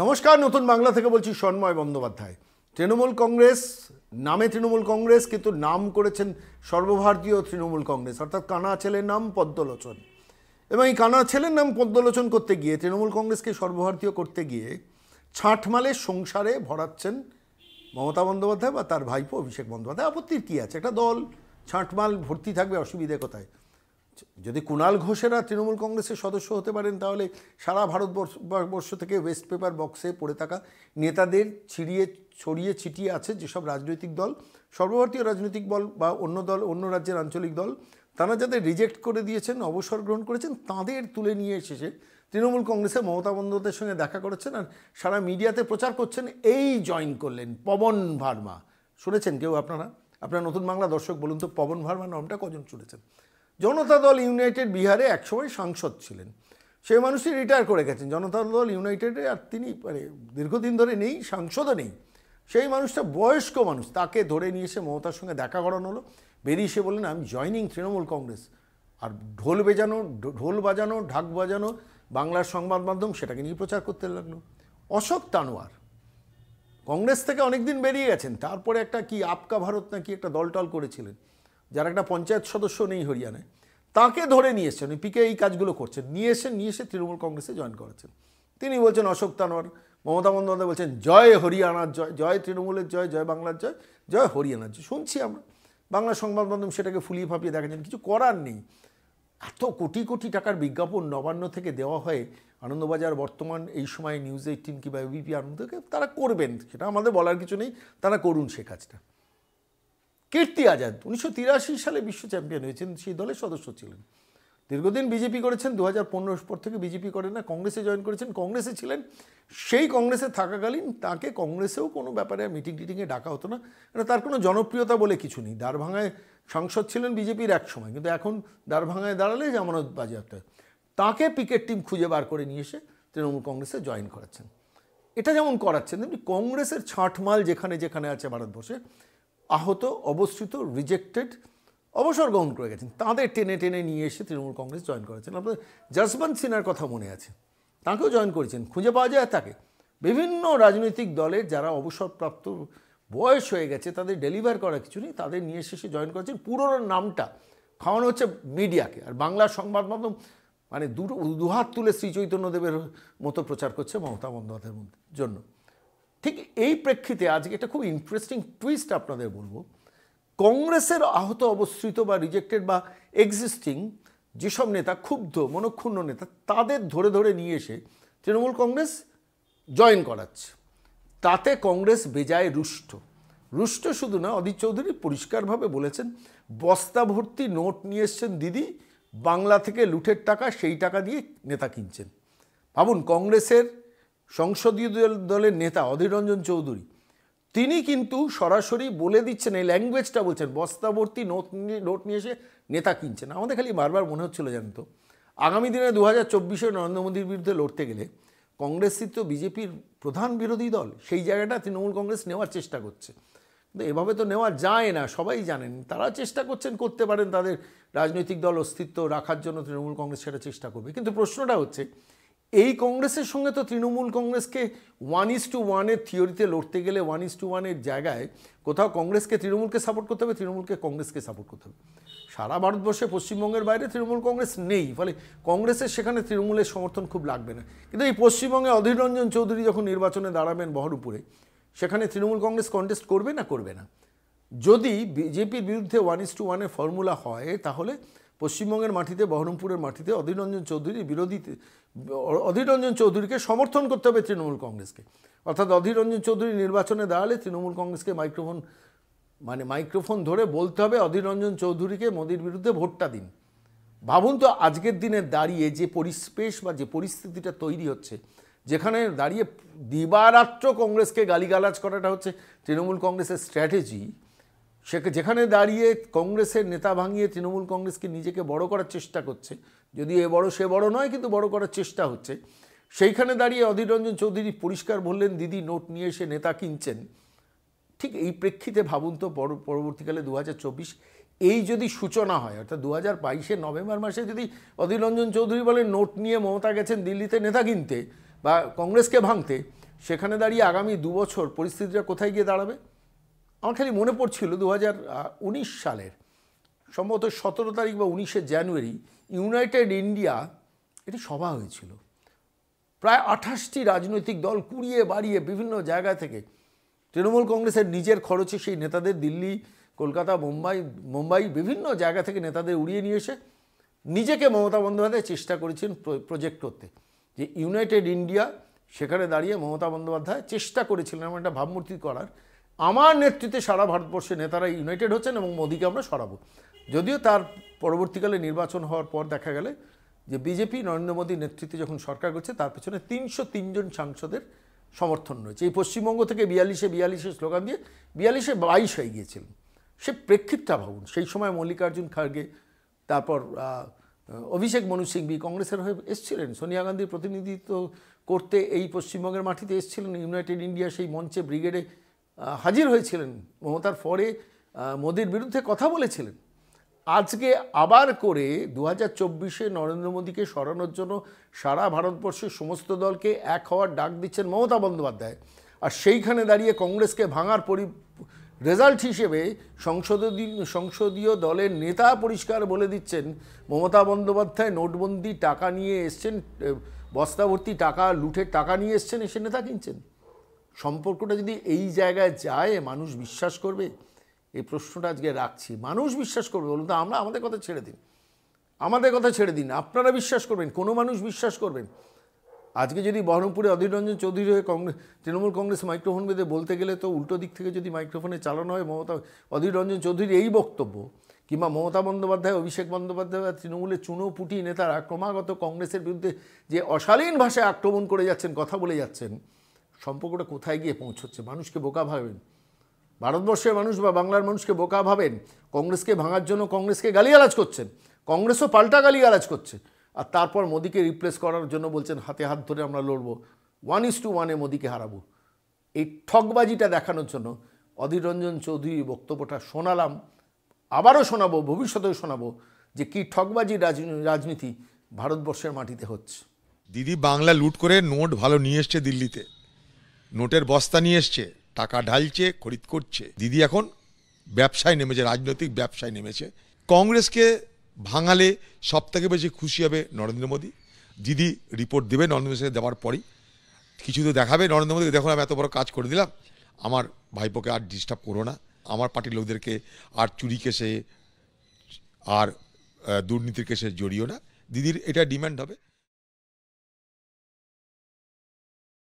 নমস্কার নতুন বাংলা থেকে বলছি সন্ময় বন্দ্যোপাধ্যায় তৃণমূল কংগ্রেস নামে তৃণমূল কংগ্রেস কিন্তু নাম করেছেন সর্বভারতীয় তৃণমূল কংগ্রেস অর্থাৎ কানা ছেলের নাম পদ্মলোচন এবং এই কানা ছেলের নাম পদ্মলোচন করতে গিয়ে তৃণমূল কংগ্রেসকে সর্বভারতীয় করতে গিয়ে ছাঁটমালের সংসারে ভরাচ্ছেন মমতা বন্দ্যোপাধ্যায় বা তার ভাইপো অভিষেক বন্দ্যোপাধ্যায় আপত্তির কী আছে একটা দল ছাঁটমাল ভর্তি থাকবে অসুবিধে কোথায় যদি কুণাল ঘোষেরা তৃণমূল কংগ্রেসের সদস্য হতে পারেন তাহলে সারা ভারতবর্ষ থেকে ওয়েস্ট পেপার বক্সে পড়ে থাকা নেতাদের ছিড়িয়ে ছড়িয়ে ছিটিয়ে আছে যেসব রাজনৈতিক দল সর্বভারতীয় রাজনৈতিক দল বা অন্য দল অন্য রাজ্যের আঞ্চলিক দল তারা যাদের রিজেক্ট করে দিয়েছেন অবসর গ্রহণ করেছেন তাদের তুলে নিয়ে এসেছে তৃণমূল কংগ্রেসে মমতা বন্দ্যোপাধ্যায়ের সঙ্গে দেখা করেছেন আর সারা মিডিয়াতে প্রচার করছেন এই জয়েন করলেন পবন ভার্মা শুনেছেন কেউ আপনারা আপনার নতুন বাংলা দর্শক বলুন তো পবন ভার্মা নামটা কজন শুনেছেন জনতা দল ইউনাইটেড বিহারে একসময় সাংসদ ছিলেন সেই মানুষই রিটায়ার করে গেছেন জনতা দল ইউনাইটেডে আর তিনি মানে দীর্ঘদিন ধরে নেই সাংসদও নেই সেই মানুষটা বয়স্ক মানুষ তাকে ধরে নিয়ে এসে মমতার সঙ্গে দেখা করানো হলো বেরিয়ে এসে বললেন আমি জয়নিং তৃণমূল কংগ্রেস আর ঢোল বেজানো ঢোল বাজানো ঢাক বাজানো বাংলার সংবাদ মাধ্যম সেটাকে নিয়ে প্রচার করতে লাগলো অশোক তানোয়ার কংগ্রেস থেকে অনেকদিন বেরিয়ে গেছেন তারপরে একটা কি আপকা ভারত নাকি একটা দল টল করেছিলেন যার একটা পঞ্চায়েত সদস্য নেই হরিয়ানায় তাকে ধরে নিয়ে উনি পিকে এই কাজগুলো করছেন নিয়ে এসে নিয়ে এসে তৃণমূল কংগ্রেসে জয়েন করেছেন তিনি বলছেন অশোক তানোয়ার মমতা বন্দ্যোপাধ্যায় বলছেন জয় হরিয়ানার জয় জয় তৃণমূলের জয় জয় বাংলার জয় জয় হরিয়ানার জয় শুনছি আমরা বাংলা সংবাদ মাধ্যম সেটাকে ফুলিয়ে ফাঁপিয়ে দেখাচ্ছেন কিছু করার নেই এত কোটি কোটি টাকার বিজ্ঞাপন নবান্ন থেকে দেওয়া হয় আনন্দবাজার বর্তমান এই সময় নিউজ এইটিন কিংবা এবিপি আনন্দকে তারা করবেন সেটা আমাদের বলার কিছু নেই তারা করুন সে কাজটা কীর্তি আজাদ উনিশশো সালে বিশ্ব চ্যাম্পিয়ন হয়েছেন সেই দলের সদস্য ছিলেন দীর্ঘদিন বিজেপি করেছেন দু হাজার পর থেকে বিজেপি করেন না কংগ্রেসে জয়েন করেছেন কংগ্রেসে ছিলেন সেই কংগ্রেসে থাকাকালীন তাকে কংগ্রেসেও কোনো ব্যাপারে মিটিং টিটিংয়ে ডাকা হতো না এটা মানে তার কোনো জনপ্রিয়তা বলে কিছু নেই দারভাঙায় সাংসদ ছিলেন বিজেপির এক সময় কিন্তু এখন দারভাঙায় দাঁড়ালে জামানত বাজেয়াপ্ত হয় তাকে পিকেট টিম খুঁজে বার করে নিয়ে এসে তৃণমূল কংগ্রেসে জয়েন করাচ্ছেন এটা যেমন করাচ্ছেন তেমনি কংগ্রেসের ছাঁটমাল যেখানে যেখানে আছে ভারতবর্ষে আহত অবস্থিত রিজেক্টেড অবসর গ্রহণ করে গেছেন তাঁদের টেনে টেনে নিয়ে এসে তৃণমূল কংগ্রেস জয়েন করেছেন আপনার জসবন্ত সিনহার কথা মনে আছে তাঁকেও জয়েন করেছেন খুঁজে পাওয়া যায় তাকে বিভিন্ন রাজনৈতিক দলের যারা অবসরপ্রাপ্ত বয়স হয়ে গেছে তাদের ডেলিভার করা কিছু নেই তাদের নিয়ে এসে সে জয়েন করেছেন পুরোনো নামটা খাওয়ানো হচ্ছে মিডিয়াকে আর বাংলা সংবাদ মাধ্যম মানে দুটো দুহাত তুলে শ্রী চৈতন্যদেবের মতো প্রচার করছে মমতা বন্দ্যোপাধ্যায়ের জন্য ঠিক এই প্রেক্ষিতে আজকে একটা খুব ইন্টারেস্টিং টুইস্ট আপনাদের বলবো কংগ্রেসের আহত অবস্থিত বা রিজেক্টেড বা এক্সিস্টিং যেসব নেতা ক্ষুব্ধ মনক্ষুণ্ণ নেতা তাদের ধরে ধরে নিয়ে এসে তৃণমূল কংগ্রেস জয়েন করাচ্ছে তাতে কংগ্রেস বেজায় রুষ্ট রুষ্ট শুধু না অধীর চৌধুরী পরিষ্কারভাবে বলেছেন বস্তা ভর্তি নোট নিয়ে এসছেন দিদি বাংলা থেকে লুঠের টাকা সেই টাকা দিয়ে নেতা কিনছেন ভাবুন কংগ্রেসের সংসদীয় দলের নেতা অধীর রঞ্জন চৌধুরী তিনি কিন্তু সরাসরি বলে দিচ্ছেন এই ল্যাঙ্গুয়েজটা বলছেন বস্তাবর্তী নোট নিয়ে নোট নিয়ে এসে নেতা কিনছেন আমাদের খালি বারবার মনে হচ্ছিল জানতো তো আগামী দিনে দু হাজার চব্বিশে নরেন্দ্র মোদীর বিরুদ্ধে লড়তে গেলে কংগ্রেসই তো বিজেপির প্রধান বিরোধী দল সেই জায়গাটা তৃণমূল কংগ্রেস নেওয়ার চেষ্টা করছে কিন্তু এভাবে তো নেওয়া যায় না সবাই জানেন তারা চেষ্টা করছেন করতে পারেন তাদের রাজনৈতিক দল অস্তিত্ব রাখার জন্য তৃণমূল কংগ্রেস সেটা চেষ্টা করবে কিন্তু প্রশ্নটা হচ্ছে এই কংগ্রেসের সঙ্গে তো তৃণমূল কংগ্রেসকে ওয়ান ইস টু ওয়ানের থিওরিতে লড়তে গেলে ওয়ান ইস টু ওয়ানের জায়গায় কোথাও কংগ্রেসকে তৃণমূলকে সাপোর্ট করতে হবে তৃণমূলকে কংগ্রেসকে সাপোর্ট করতে হবে সারা ভারতবর্ষে পশ্চিমবঙ্গের বাইরে তৃণমূল কংগ্রেস নেই ফলে কংগ্রেসের সেখানে তৃণমূলের সমর্থন খুব লাগবে না কিন্তু এই পশ্চিমবঙ্গে অধীর রঞ্জন চৌধুরী যখন নির্বাচনে দাঁড়াবেন উপরে সেখানে তৃণমূল কংগ্রেস কন্টেস্ট করবে না করবে না যদি বিজেপির বিরুদ্ধে ওয়ান ইস টু ওয়ানের ফর্মুলা হয় তাহলে পশ্চিমবঙ্গের মাটিতে বহরমপুরের মাটিতে অধীররঞ্জন চৌধুরী বিরোধী অধীররঞ্জন চৌধুরীকে সমর্থন করতে হবে তৃণমূল কংগ্রেসকে অর্থাৎ অধীররঞ্জন চৌধুরী নির্বাচনে দাঁড়ালে তৃণমূল কংগ্রেসকে মাইক্রোফোন মানে মাইক্রোফোন ধরে বলতে হবে অধীররঞ্জন চৌধুরীকে মোদির বিরুদ্ধে ভোটটা দিন ভাবুন তো আজকের দিনে দাঁড়িয়ে যে পরিস্পেশ বা যে পরিস্থিতিটা তৈরি হচ্ছে যেখানে দাঁড়িয়ে দিবারাত্র কংগ্রেসকে গালিগালাজ করাটা হচ্ছে তৃণমূল কংগ্রেসের স্ট্র্যাটেজি সে যেখানে দাঁড়িয়ে কংগ্রেসের নেতা ভাঙিয়ে তৃণমূল কংগ্রেসকে নিজেকে বড় করার চেষ্টা করছে যদি এ বড় সে বড় নয় কিন্তু বড় করার চেষ্টা হচ্ছে সেইখানে দাঁড়িয়ে অধীর রঞ্জন চৌধুরী পরিষ্কার বললেন দিদি নোট নিয়ে এসে নেতা কিনছেন ঠিক এই প্রেক্ষিতে ভাবুন তো পরবর্তীকালে দু এই যদি সূচনা হয় অর্থাৎ দু হাজার বাইশে নভেম্বর মাসে যদি অধীর রঞ্জন চৌধুরী বলেন নোট নিয়ে মমতা গেছেন দিল্লিতে নেতা কিনতে বা কংগ্রেসকে ভাঙতে সেখানে দাঁড়িয়ে আগামী দু বছর পরিস্থিতিটা কোথায় গিয়ে দাঁড়াবে আমার খালি মনে পড়ছিল দু সালের সম্ভবত সতেরো তারিখ বা উনিশে জানুয়ারি ইউনাইটেড ইন্ডিয়া এটি সভা হয়েছিল প্রায় আঠাশটি রাজনৈতিক দল কুড়িয়ে বাড়িয়ে বিভিন্ন জায়গা থেকে তৃণমূল কংগ্রেসের নিজের খরচে সেই নেতাদের দিল্লি কলকাতা মুম্বাই মুম্বাই বিভিন্ন জায়গা থেকে নেতাদের উড়িয়ে নিয়ে এসে নিজেকে মমতা বন্দ্যোপাধ্যায় চেষ্টা করেছেন প্রজেক্ট করতে যে ইউনাইটেড ইন্ডিয়া সেখানে দাঁড়িয়ে মমতা বন্দ্যোপাধ্যায় চেষ্টা করেছিলেন এমন একটা ভাবমূর্তি করার আমার নেতৃত্বে সারা ভারতবর্ষের নেতারা ইউনাইটেড হচ্ছেন এবং মোদীকে আমরা সরাবো যদিও তার পরবর্তীকালে নির্বাচন হওয়ার পর দেখা গেলে যে বিজেপি নরেন্দ্র মোদীর নেতৃত্বে যখন সরকার করছে তার পেছনে তিনশো তিনজন সাংসদের সমর্থন রয়েছে এই পশ্চিমবঙ্গ থেকে বিয়াল্লিশে বিয়াল্লিশে স্লোগান দিয়ে বিয়াল্লিশে বাইশ হয়ে গিয়েছিলেন সে প্রেক্ষিতটা ভাবুন সেই সময় মল্লিকার্জুন খার্গে তারপর অভিষেক মনু সিংবি কংগ্রেসের হয়ে এসছিলেন সোনিয়া গান্ধীর প্রতিনিধিত্ব করতে এই পশ্চিমবঙ্গের মাটিতে এসছিলেন ইউনাইটেড ইন্ডিয়া সেই মঞ্চে ব্রিগেডে হাজির হয়েছিলেন মমতার পরে মোদির বিরুদ্ধে কথা বলেছিলেন আজকে আবার করে দু হাজার চব্বিশে নরেন্দ্র মোদীকে সরানোর জন্য সারা ভারতবর্ষের সমস্ত দলকে এক হওয়ার ডাক দিচ্ছেন মমতা বন্দ্যোপাধ্যায় আর সেইখানে দাঁড়িয়ে কংগ্রেসকে ভাঙার পরি রেজাল্ট হিসেবে সংসদীয় সংসদীয় দলের নেতা পরিষ্কার বলে দিচ্ছেন মমতা বন্দ্যোপাধ্যায় নোটবন্দি টাকা নিয়ে এসছেন বস্তাভর্তি টাকা লুঠের টাকা নিয়ে এসছেন এসে নেতা কিনছেন সম্পর্কটা যদি এই জায়গায় যায় মানুষ বিশ্বাস করবে এই প্রশ্নটা আজকে রাখছি মানুষ বিশ্বাস করবে বলুন তো আমরা আমাদের কথা ছেড়ে দিন আমাদের কথা ছেড়ে দিন আপনারা বিশ্বাস করবেন কোনো মানুষ বিশ্বাস করবেন আজকে যদি বহরমপুরে অধীর রঞ্জন চৌধুরী হয়ে কংগ্রেস তৃণমূল কংগ্রেস মাইক্রোফোন বেঁধে বলতে গেলে তো উল্টো দিক থেকে যদি মাইক্রোফোনে চালানো হয় মমতা অধীর রঞ্জন চৌধুরীর এই বক্তব্য কিংবা মমতা বন্দ্যোপাধ্যায় অভিষেক বন্দ্যোপাধ্যায় তৃণমূলের পুটি নেতারা ক্রমাগত কংগ্রেসের বিরুদ্ধে যে অশালীন ভাষায় আক্রমণ করে যাচ্ছেন কথা বলে যাচ্ছেন সম্পর্কটা কোথায় গিয়ে পৌঁছচ্ছে মানুষকে বোকা ভাবেন ভারতবর্ষের মানুষ বা বাংলার মানুষকে বোকা ভাবেন কংগ্রেসকে ভাঙার জন্য কংগ্রেসকে গালিগালাজ করছেন কংগ্রেসও পাল্টা গালিগালাজ করছে আর তারপর মোদিকে রিপ্লেস করার জন্য বলছেন হাতে হাত ধরে আমরা লড়ব ওয়ান ইস টু ওয়ানে মোদিকে হারাবো এই ঠকবাজিটা দেখানোর জন্য অধীর রঞ্জন চৌধুরী বক্তব্যটা শোনালাম আবারও শোনাবো ভবিষ্যতেও শোনাবো যে কি ঠকবাজি রাজনীতি ভারতবর্ষের মাটিতে হচ্ছে দিদি বাংলা লুট করে নোট ভালো নিয়ে এসছে দিল্লিতে নোটের বস্তা নিয়ে এসছে টাকা ঢালছে খরিদ করছে দিদি এখন ব্যবসায় নেমেছে রাজনৈতিক ব্যবসায় নেমেছে কংগ্রেসকে ভাঙালে সব থেকে বেশি খুশি হবে নরেন্দ্র মোদী দিদি রিপোর্ট দেবে নরেন্দ্র মোদী দেওয়ার পরই কিছু তো দেখাবে নরেন্দ্র মোদীকে দেখুন আমি এত বড় কাজ করে দিলাম আমার ভাইপোকে আর ডিস্টার্ব করো না আমার পার্টির লোকদেরকে আর চুরি কেসে আর দুর্নীতির কেসে জড়িও না দিদির এটা ডিম্যান্ড হবে